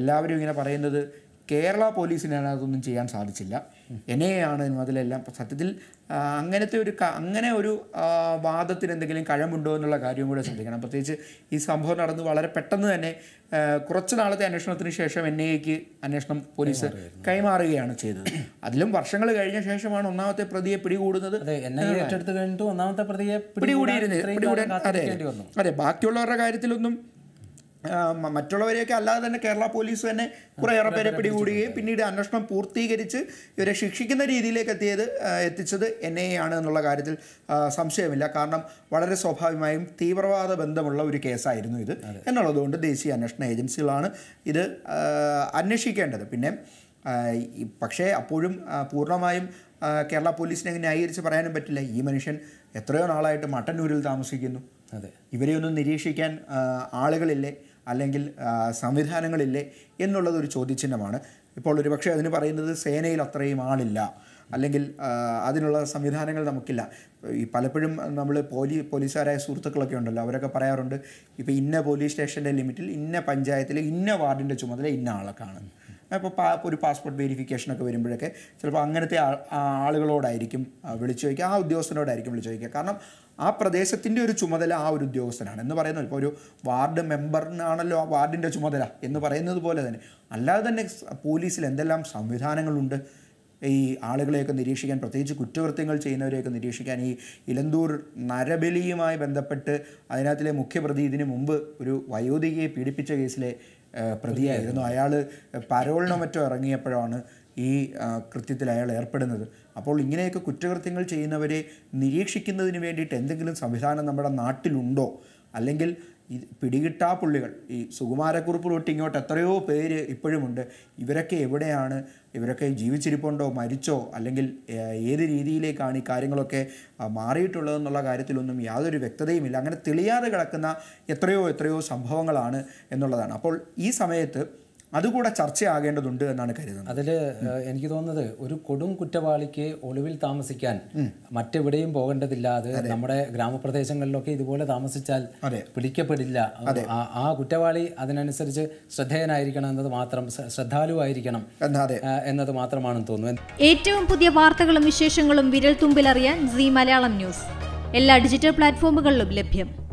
എല്ലാവരും ഇങ്ങനെ പറയുന്നത് കേരള പോലീസിനാണ് അതൊന്നും ചെയ്യാൻ സാധിച്ചില്ല എന്നെയാണ് ആണ് അതിലെല്ലാം സത്യത്തിൽ അങ്ങനത്തെ ഒരു അങ്ങനെ ഒരു വാദത്തിന് എന്തെങ്കിലും കഴമുണ്ടോ എന്നുള്ള കാര്യവും കൂടെ ശ്രദ്ധിക്കണം പ്രത്യേകിച്ച് ഈ സംഭവം നടന്ന് വളരെ പെട്ടെന്ന് തന്നെ കുറച്ച് നാളത്തെ അന്വേഷണത്തിന് ശേഷം എൻ ഐക്ക് അന്വേഷണം പോലീസ് കൈമാറുകയാണ് ചെയ്തത് അതിലും വർഷങ്ങൾ കഴിഞ്ഞ ശേഷമാണ് ഒന്നാമത്തെ പ്രതിയെ പിടികൂടുന്നത് ഒന്നാമത്തെ പ്രതിയെ പിടികൂടിയിരുന്നത് അതെ അതെ ബാക്കിയുള്ളവരുടെ കാര്യത്തിലൊന്നും മറ്റുള്ളവരെയൊക്കെ അല്ലാതെ തന്നെ കേരള പോലീസ് തന്നെ കുറേയേറെ പേരെ പിടികൂടുകയും പിന്നീട് അന്വേഷണം പൂർത്തീകരിച്ച് ഇവരെ ശിക്ഷിക്കുന്ന രീതിയിലേക്ക് എത്തിയത് എത്തിച്ചത് എൻ ആണ് എന്നുള്ള കാര്യത്തിൽ സംശയമില്ല കാരണം വളരെ സ്വാഭാവികമായും തീവ്രവാദ ബന്ധമുള്ള ഒരു കേസായിരുന്നു ഇത് എന്നുള്ളതുകൊണ്ട് ദേശീയ അന്വേഷണ ഏജൻസികളാണ് ഇത് അന്വേഷിക്കേണ്ടത് പിന്നെ പക്ഷേ അപ്പോഴും പൂർണ്ണമായും കേരള പോലീസിനെ ന്യായീകരിച്ച് പറയാനും പറ്റില്ല ഈ മനുഷ്യൻ എത്രയോ നാളായിട്ട് മട്ടന്നൂരിൽ താമസിക്കുന്നു അതെ ഇവരെയൊന്നും നിരീക്ഷിക്കാൻ ആളുകളില്ലേ അല്ലെങ്കിൽ സംവിധാനങ്ങളില്ലേ എന്നുള്ളത് ഒരു ചോദ്യചിഹ്നമാണ് ഇപ്പോൾ ഒരു പക്ഷേ അതിന് പറയുന്നത് സേനയിൽ അത്രയും ആളില്ല അല്ലെങ്കിൽ അതിനുള്ള സംവിധാനങ്ങൾ നമുക്കില്ല ഈ പലപ്പോഴും നമ്മൾ പോലി പോലീസുകാരായ സുഹൃത്തുക്കളൊക്കെ ഉണ്ടല്ലോ അവരൊക്കെ പറയാറുണ്ട് ഇപ്പോൾ ഇന്ന പോലീസ് സ്റ്റേഷൻ്റെ ലിമിറ്റിൽ ഇന്ന പഞ്ചായത്തിലെ ഇന്ന വാർഡിൻ്റെ ചുമതല ഇന്ന കാണുന്നു ഇപ്പോൾ ഒരു പാസ്പോർട്ട് വെരിഫിക്കേഷനൊക്കെ വരുമ്പോഴൊക്കെ ചിലപ്പോൾ അങ്ങനത്തെ ആളുകളോടായിരിക്കും വിളിച്ചു ചോദിക്കുക ആ ഉദ്യോഗസ്ഥനോടായിരിക്കും വിളിച്ചു ചോദിക്കുക കാരണം ആ പ്രദേശത്തിൻ്റെ ഒരു ചുമതല ആ ഒരു ഉദ്യോഗസ്ഥനാണ് എന്ന് പറയുന്നത് ഇപ്പോൾ ഒരു വാർഡ് മെമ്പറിനാണല്ലോ ആ വാർഡിൻ്റെ ചുമതല എന്ന് പറയുന്നത് പോലെ തന്നെ അല്ലാതെ തന്നെ പോലീസിൽ എന്തെല്ലാം സംവിധാനങ്ങളുണ്ട് ഈ ആളുകളെയൊക്കെ നിരീക്ഷിക്കാൻ പ്രത്യേകിച്ച് കുറ്റകൃത്യങ്ങൾ ചെയ്യുന്നവരെയൊക്കെ നിരീക്ഷിക്കാൻ ഈ ഇലന്തൂർ നരബലിയുമായി ബന്ധപ്പെട്ട് അതിനകത്തിലെ മുഖ്യപ്രതി ഇതിനു മുമ്പ് ഒരു വയോധികയെ പീഡിപ്പിച്ച കേസിലെ പ്രതിയായിരുന്നു അയാൾ പരോളിനോ മറ്റോ ഇറങ്ങിയപ്പോഴാണ് ഈ കൃത്യത്തിൽ അയാൾ ഏർപ്പെടുന്നത് അപ്പോൾ ഇങ്ങനെയൊക്കെ കുറ്റകൃത്യങ്ങൾ ചെയ്യുന്നവരെ നിരീക്ഷിക്കുന്നതിന് വേണ്ടിയിട്ട് എന്തെങ്കിലും സംവിധാനം നമ്മുടെ നാട്ടിലുണ്ടോ അല്ലെങ്കിൽ ഈ പിടികിട്ടാ പുള്ളികൾ ഈ സുകുമാരക്കുറിപ്പ് തൊട്ട് ഇങ്ങോട്ട് എത്രയോ പേര് ഇപ്പോഴുമുണ്ട് ഇവരൊക്കെ എവിടെയാണ് ഇവരൊക്കെ ജീവിച്ചിരിപ്പുണ്ടോ മരിച്ചോ അല്ലെങ്കിൽ ഏത് രീതിയിലേക്കാണ് ഈ കാര്യങ്ങളൊക്കെ മാറിയിട്ടുള്ളതെന്നുള്ള കാര്യത്തിലൊന്നും യാതൊരു വ്യക്തതയുമില്ല അങ്ങനെ തെളിയാതെ കിടക്കുന്ന എത്രയോ എത്രയോ സംഭവങ്ങളാണ് എന്നുള്ളതാണ് അപ്പോൾ ഈ സമയത്ത് അതുകൂടെ ചർച്ചയാകേണ്ടതുണ്ട് എന്നാണ് കരുതുന്നത് അതിൽ എനിക്ക് തോന്നുന്നത് ഒരു കൊടും കുറ്റവാളിക്ക് ഒളിവിൽ താമസിക്കാൻ മറ്റെവിടെയും പോകേണ്ടതില്ല അത് നമ്മുടെ ഗ്രാമപ്രദേശങ്ങളിലൊക്കെ ഇതുപോലെ താമസിച്ചാൽ പിടിക്കപ്പെടില്ല ആ കുറ്റവാളി അതിനനുസരിച്ച് ശ്രദ്ധേയനായിരിക്കണം എന്നത് മാത്രം ശ്രദ്ധാലുവായിരിക്കണം എന്നത് മാത്രമാണ് തോന്നുന്നത് ഏറ്റവും പുതിയ വാർത്തകളും വിശേഷങ്ങളും വിരൽ തുമ്പിലറിയാൻ സി മലയാളം ന്യൂസ് എല്ലാ ഡിജിറ്റൽ പ്ലാറ്റ്ഫോമുകളിലും ലഭ്യം